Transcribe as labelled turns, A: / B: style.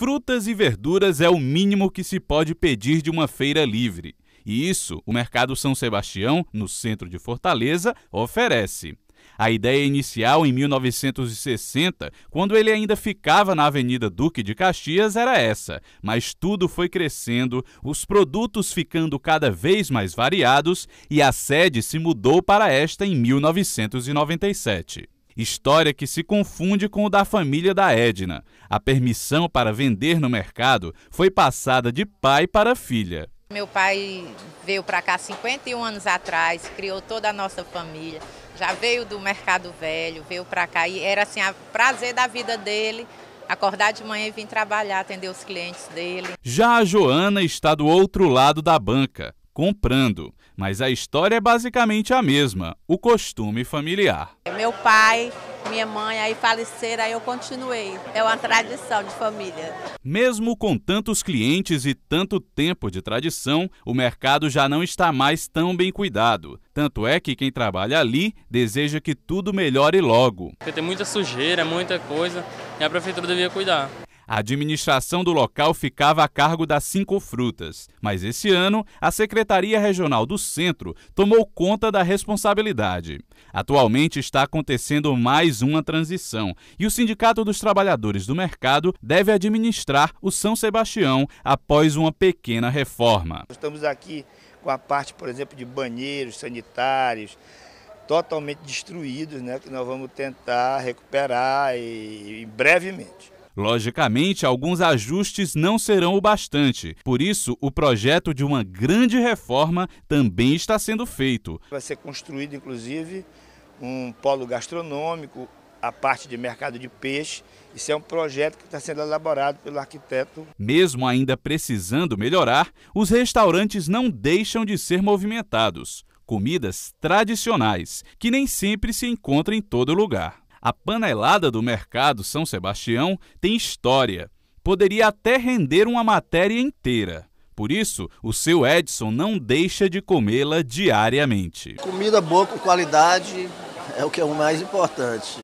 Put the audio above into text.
A: Frutas e verduras é o mínimo que se pode pedir de uma feira livre. E isso o Mercado São Sebastião, no centro de Fortaleza, oferece. A ideia inicial em 1960, quando ele ainda ficava na Avenida Duque de Caxias, era essa, mas tudo foi crescendo, os produtos ficando cada vez mais variados e a sede se mudou para esta em 1997 história que se confunde com o da família da Edna. A permissão para vender no mercado foi passada de pai para filha.
B: Meu pai veio para cá 51 anos atrás, criou toda a nossa família. Já veio do Mercado Velho, veio para cá e era assim, o prazer da vida dele acordar de manhã e vir trabalhar, atender os clientes dele.
A: Já a Joana está do outro lado da banca comprando. Mas a história é basicamente a mesma, o costume familiar.
B: Meu pai minha mãe, aí faleceram, aí eu continuei. É uma tradição de família.
A: Mesmo com tantos clientes e tanto tempo de tradição, o mercado já não está mais tão bem cuidado. Tanto é que quem trabalha ali deseja que tudo melhore logo. Porque tem muita sujeira, muita coisa, e a prefeitura devia cuidar. A administração do local ficava a cargo das Cinco Frutas, mas esse ano a Secretaria Regional do Centro tomou conta da responsabilidade. Atualmente está acontecendo mais uma transição e o Sindicato dos Trabalhadores do Mercado deve administrar o São Sebastião após uma pequena reforma.
C: Estamos aqui com a parte, por exemplo, de banheiros sanitários totalmente destruídos, né, que nós vamos tentar recuperar e, e brevemente.
A: Logicamente, alguns ajustes não serão o bastante, por isso, o projeto de uma grande reforma também está sendo feito.
C: Vai ser construído, inclusive, um polo gastronômico, a parte de mercado de peixe. Isso é um projeto que está sendo elaborado pelo
A: arquiteto. Mesmo ainda precisando melhorar, os restaurantes não deixam de ser movimentados. Comidas tradicionais, que nem sempre se encontram em todo lugar. A panelada do mercado São Sebastião tem história. Poderia até render uma matéria inteira. Por isso, o seu Edson não deixa de comê-la diariamente.
C: Comida boa com qualidade é o que é o mais importante.